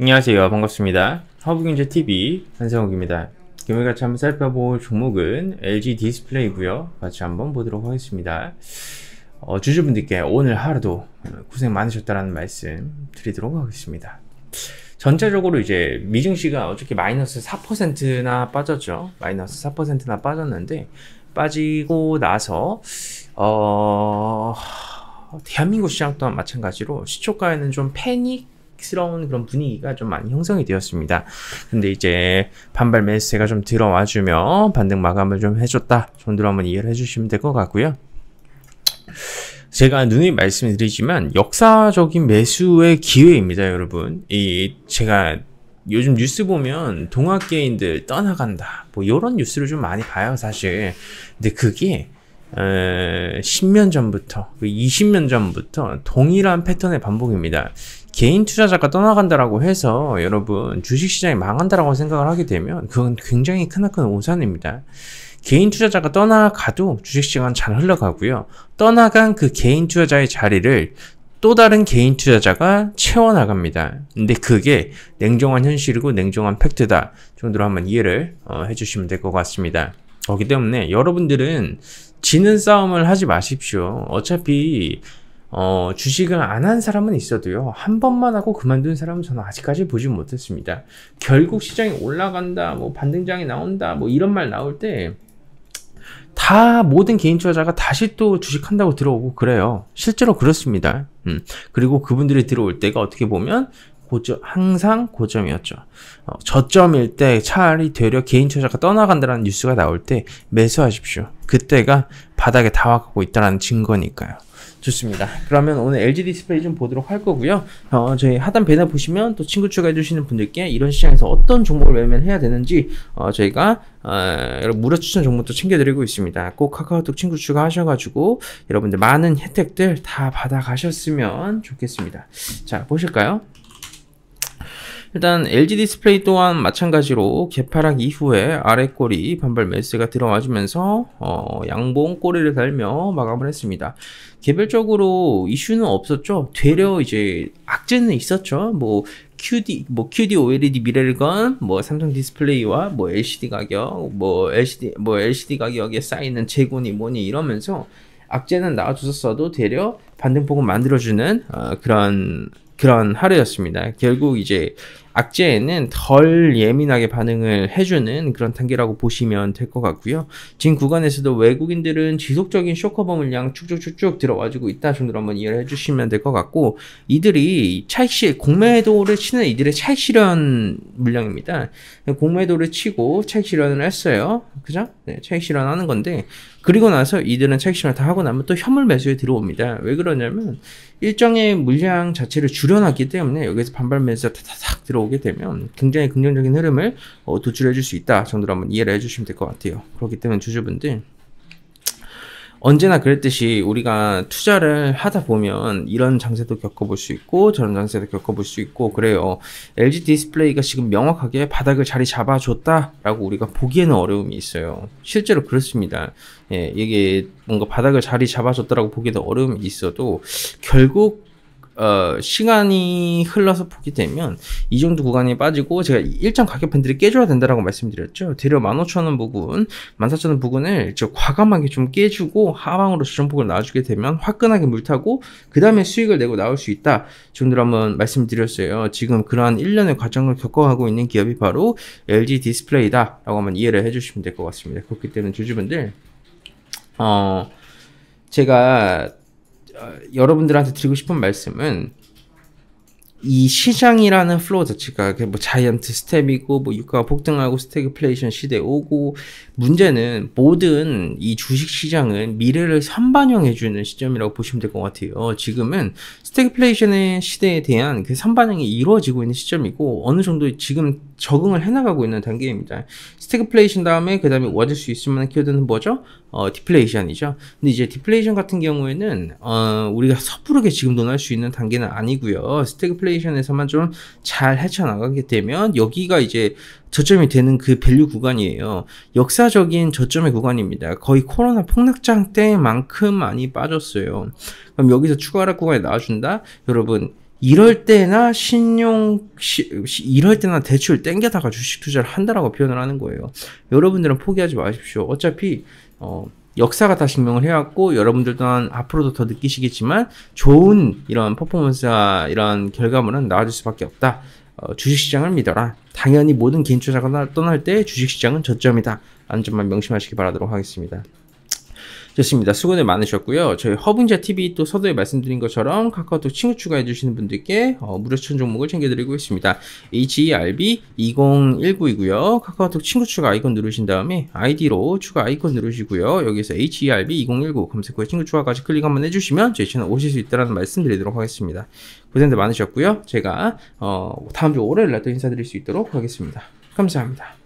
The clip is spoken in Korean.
안녕하세요. 반갑습니다. 허브경제TV 한성욱입니다 금일 같이 한번 살펴볼 종목은 LG 디스플레이고요. 같이 한번 보도록 하겠습니다. 어, 주주분들께 오늘 하루도 고생 많으셨다는 라 말씀 드리도록 하겠습니다. 전체적으로 이제 미증시가 어저께 마이너스 4%나 빠졌죠. 마이너스 4%나 빠졌는데 빠지고 나서 어... 대한민국 시장 또한 마찬가지로 시초가에는 좀 패닉 스러운 그런 분위기가 좀 많이 형성이 되었습니다. 근데 이제 반발 매수세가 좀 들어와주며 반등 마감을 좀 해줬다. 정도로 한번 이해를 해주시면 될 것 같고요. 제가 눈누이 말씀드리지만 역사적인 매수의 기회입니다, 여러분. 이 제가 요즘 뉴스 보면 동학개인들 떠나간다 뭐 이런 뉴스를 좀 많이 봐요, 사실. 근데 그게 어, 10년 전부터 20년 그 전부터 동일한 패턴의 반복입니다. 개인 투자자가 떠나간다라고 해서 여러분 주식시장이 망한다라고 생각을 하게 되면 그건 굉장히 크나큰 오산입니다. 개인 투자자가 떠나가도 주식시장은 잘 흘러가고요. 떠나간 그 개인 투자자의 자리를 또 다른 개인 투자자가 채워나갑니다. 근데 그게 냉정한 현실이고 냉정한 팩트다 정도로 한번 이해를 어, 해주시면 될 것 같습니다. 그렇기 때문에 여러분들은 지는 싸움을 하지 마십시오. 어차피 어, 주식을 안 한 사람은 있어도요. 한 번만 하고 그만둔 사람은 저는 아직까지 보지 못했습니다. 결국 시장이 올라간다, 뭐 반등장이 나온다, 뭐 이런 말 나올 때다 모든 개인 투자자가 다시 또 주식한다고 들어오고 그래요. 실제로 그렇습니다. 음. 그리고 그분들이 들어올 때가 어떻게 보면 고점 항상 고점이었죠. 어, 저점일 때 차라리 되려 개인 투자가 떠나간다는 뉴스가 나올 때 매수하십시오. 그때가 바닥에 다가고 가 있다는 증거니까요. 좋습니다. 그러면 오늘 LG 디스플레이 좀 보도록 할 거고요. 어, 저희 하단 배너 보시면 또 친구 추가해 주시는 분들께 이런 시장에서 어떤 종목을 매매를 해야 되는지 어, 저희가 어, 무료 추천 종목도 챙겨드리고 있습니다. 꼭 카카오톡 친구 추가하셔가지고 여러분들 많은 혜택들 다 받아가셨으면 좋겠습니다. 자 보실까요? 일단 LG 디스플레이 또한 마찬가지로 개파락 이후에 아래 꼬리 반발 매스가 들어와주면서 어, 양봉 꼬리를 달며 마감을 했습니다. 개별적으로 이슈는 없었죠. 되려 이제 악재는 있었죠. 뭐 QD 뭐 QD OLED 미래를건 뭐 삼성 디스플레이와 뭐 LCD 가격 뭐 LCD 뭐 LCD 가격에 쌓이는 재고니 뭐니 이러면서 악재는 나와줬었어도 되려 반등폭을 만들어주는 어, 그런 그런 하루였습니다. 결국 이제 악재에는 덜 예민하게 반응을 해주는 그런 단계라고 보시면 될 것 같고요. 지금 구간에서도 외국인들은 지속적인 쇼커버 물량 쭉쭉쭉쭉 들어와주고 있다 정도로 한번 이해를 해주시면 될 것 같고 이들이 차익실 공매도를 치는 이들의 차익실현 물량입니다. 공매도를 치고 차익실현을 했어요. 그죠? 네, 차익실현 하는 건데 그리고 나서 이들은 차익실현 다 하고 나면 또 현물 매수에 들어옵니다. 왜 그러냐면 일정의 물량 자체를 줄여놨기 때문에 여기서 반발 매수가 타닥 들어오게 되면 굉장히 긍정적인 흐름을 어, 도출해 줄 수 있다 정도로 한번 이해를 해주시면 될 것 같아요. 그렇기 때문에 주주분들 언제나 그랬듯이 우리가 투자를 하다 보면 이런 장세도 겪어볼 수 있고 저런 장세도 겪어볼 수 있고 그래요. LG 디스플레이가 지금 명확하게 바닥을 자리 잡아줬다라고 우리가 보기에는 어려움이 있어요. 실제로 그렇습니다. 예, 이게 뭔가 바닥을 자리 잡아줬다라고 보기에도 어려움이 있어도 결국 어, 시간이 흘러서 보게 되면 이 정도 구간이 빠지고 제가 일정 가격 밴드를 깨줘야 된다라고 말씀드렸죠. 대려 15,000원 부근, 14,000원 부근을 저 과감하게 좀 깨주고 하방으로 조정폭을 놔주게 되면 화끈하게 물타고 그 다음에 수익을 내고 나올 수 있다 정도로 한번 말씀드렸어요. 지금 그러한 1년의 과정을 겪어가고 있는 기업이 바로 LG 디스플레이다 라고 한번 이해를 해주시면 될 것 같습니다. 그렇기 때문에 주주분들 어 제가 어, 여러분들한테 드리고 싶은 말씀은 이 시장이라는 플로어 자체가 뭐 자이언트 스텝이고 뭐 유가가 폭등하고 스태그플레이션 시대 오고 문제는 모든 이 주식 시장은 미래를 선반영해 주는 시점이라고 보시면 될 것 같아요. 지금은 스태그플레이션의 시대에 대한 그 선반영이 이루어지고 있는 시점이고 어느 정도 지금 적응을 해나가고 있는 단계입니다. 스태그플레이션 다음에 그 다음에 와줄 수 있을 만한 키워드는 뭐죠? 어, 디플레이션이죠. 근데 이제 디플레이션 같은 경우에는 어, 우리가 섣부르게 지금 논할 수 있는 단계는 아니고요. 스태그플레이션에서만 좀 잘 헤쳐나가게 되면 여기가 이제 저점이 되는 그 밸류 구간이에요. 역사적인 저점의 구간입니다. 거의 코로나 폭락장 때만큼 많이 빠졌어요. 그럼 여기서 추가 하락 구간에 나와준다? 여러분 이럴 때나 신용 시, 이럴 때나 대출 땡겨다가 주식 투자를 한다라고 표현을 하는 거예요. 여러분들은 포기하지 마십시오. 어차피 어, 역사가 다 증명을 해왔고 여러분들 또한 앞으로도 더 느끼시겠지만 좋은 이런 퍼포먼스와 이런 결과물은 나와줄 수밖에 없다. 어, 주식시장을 믿어라. 당연히 모든 개인 투자가 떠날 때 주식시장은 저점이다. 안전만 명심하시기 바라도록 하겠습니다. 좋습니다. 수고들 많으셨고요. 저희 허분자 TV 또 서두에 말씀드린 것처럼 카카오톡 친구 추가해 주시는 분들께 어, 무료 추천 종목을 챙겨드리고 있습니다. HERB 2019이고요. 카카오톡 친구 추가 아이콘 누르신 다음에 아이디로 추가 아이콘 누르시고요. 여기서 HERB 2019 검색 후에 친구 추가까지 클릭 한번 해주시면 저희 채널 오실 수 있다라는 말씀드리도록 하겠습니다. 고생들 많으셨고요. 제가 어, 다음 주 월요일 날또 인사드릴 수 있도록 하겠습니다. 감사합니다.